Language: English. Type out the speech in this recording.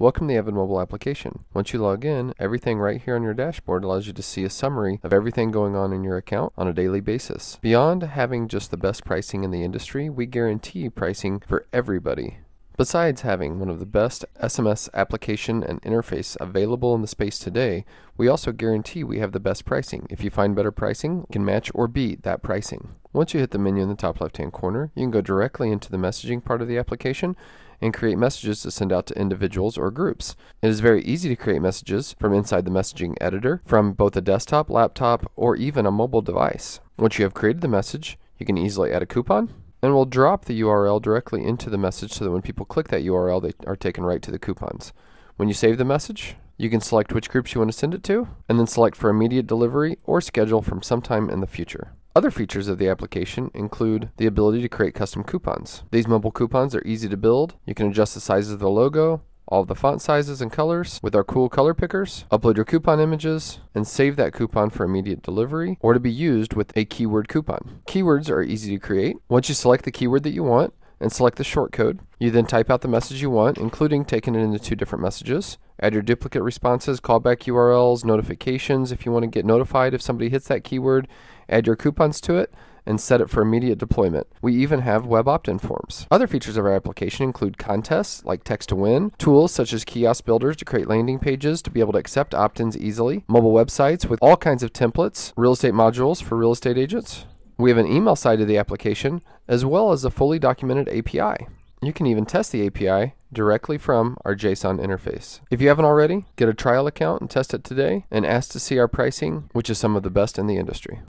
Welcome to the Evan mobile application. Once you log in, everything right here on your dashboard allows you to see a summary of everything going on in your account on a daily basis. Beyond having just the best pricing in the industry, we guarantee pricing for everybody. Besides having one of the best SMS application and interface available in the space today, we also guarantee we have the best pricing. If you find better pricing, can match or beat that pricing. Once you hit the menu in the top left hand corner, you can go directly into the messaging part of the application and create messages to send out to individuals or groups. It is very easy to create messages from inside the messaging editor from both a desktop, laptop, or even a mobile device. Once you have created the message, you can easily add a coupon, and we'll drop the URL directly into the message so that when people click that URL, they are taken right to the coupons. When you save the message, you can select which groups you want to send it to, and then select for immediate delivery or schedule from sometime in the future. Other features of the application include the ability to create custom coupons. These mobile coupons are easy to build. You can adjust the size of the logo, all the font sizes and colors with our cool color pickers, upload your coupon images, and save that coupon for immediate delivery or to be used with a keyword coupon. Keywords are easy to create. Once you select the keyword that you want and select the short code, you then type out the message you want, including taking it into two different messages. Add your duplicate responses, callback URLs, notifications if you want to get notified if somebody hits that keyword. Add your coupons to it and set it for immediate deployment. We even have web opt-in forms. Other features of our application include contests like text to win, tools such as kiosk builders to create landing pages to be able to accept opt-ins easily, mobile websites with all kinds of templates, real estate modules for real estate agents. We have an email side of the application as well as a fully documented API. You can even test the API directly from our JSON interface. If you haven't already, get a trial account and test it today and ask to see our pricing, which is some of the best in the industry.